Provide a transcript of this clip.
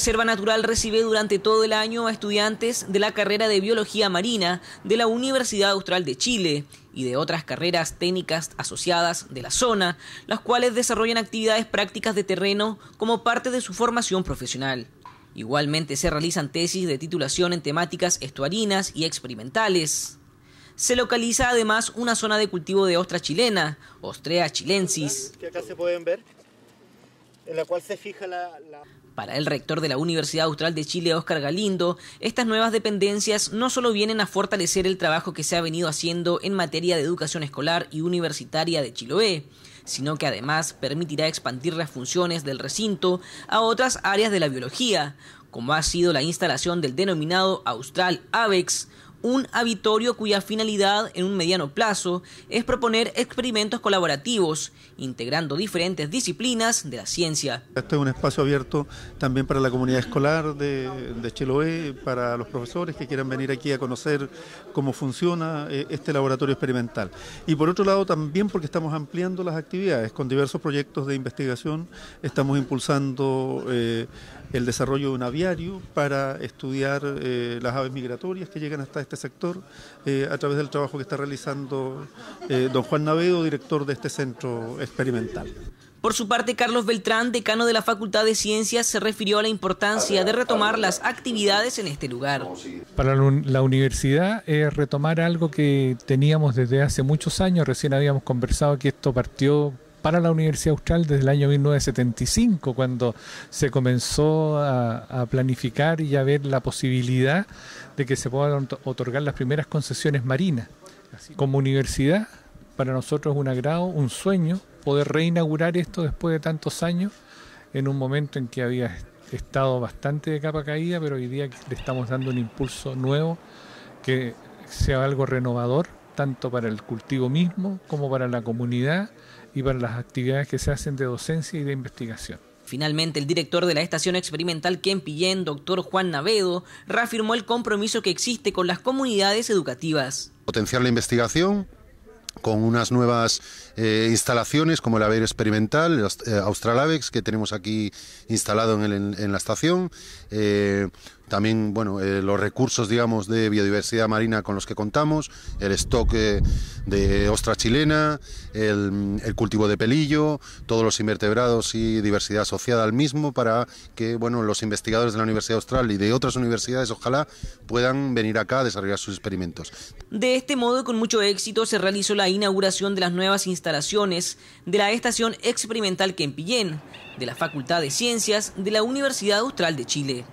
Reserva Natural recibe durante todo el año a estudiantes de la carrera de Biología Marina de la Universidad Austral de Chile y de otras carreras técnicas asociadas de la zona, las cuales desarrollan actividades prácticas de terreno como parte de su formación profesional. Igualmente se realizan tesis de titulación en temáticas estuarinas y experimentales. Se localiza además una zona de cultivo de ostra chilena, Ostrea chilensis. acá se pueden ver cual Para el rector de la Universidad Austral de Chile, Oscar Galindo, estas nuevas dependencias no solo vienen a fortalecer el trabajo que se ha venido haciendo en materia de educación escolar y universitaria de Chiloé, sino que además permitirá expandir las funciones del recinto a otras áreas de la biología, como ha sido la instalación del denominado Austral AVEX, un habitorio cuya finalidad en un mediano plazo es proponer experimentos colaborativos, integrando diferentes disciplinas de la ciencia. Este es un espacio abierto también para la comunidad escolar de, de para los profesores que quieran venir aquí a conocer cómo funciona eh, este laboratorio experimental. Y por otro lado también porque estamos ampliando las actividades con diversos proyectos de investigación, estamos impulsando... Eh, el desarrollo de un aviario para estudiar eh, las aves migratorias que llegan hasta este este sector eh, a través del trabajo que está realizando eh, don Juan Navedo, director de este centro experimental. Por su parte, Carlos Beltrán, decano de la Facultad de Ciencias, se refirió a la importancia de retomar las actividades en este lugar. Para la universidad es retomar algo que teníamos desde hace muchos años, recién habíamos conversado que esto partió para la Universidad Austral desde el año 1975, cuando se comenzó a, planificar y a ver la posibilidad de que se puedan otorgar las primeras concesiones marinas. Como universidad, para nosotros es un agrado, un sueño, poder reinaugurar esto después de tantos años, en un momento en que había estado bastante de capa caída, pero hoy día le estamos dando un impulso nuevo que sea algo renovador tanto para el cultivo mismo como para la comunidad y para las actividades que se hacen de docencia y de investigación. Finalmente, el director de la Estación Experimental Pillén, doctor Juan Navedo, reafirmó el compromiso que existe con las comunidades educativas. Potenciar la investigación, con unas nuevas eh, instalaciones como el AVER experimental, el eh, Australavex, que tenemos aquí instalado en, la estación. Eh, también bueno, eh, los recursos digamos, de biodiversidad marina con los que contamos, el stock eh, de ostra chilena, el, cultivo de pelillo, todos los invertebrados y diversidad asociada al mismo para que bueno, los investigadores de la Universidad Austral y de otras universidades ojalá puedan venir acá a desarrollar sus experimentos. De este modo, con mucho éxito, se realizó la inauguración de las nuevas instalaciones de la Estación Experimental Quempillén, de la Facultad de Ciencias de la Universidad Austral de Chile.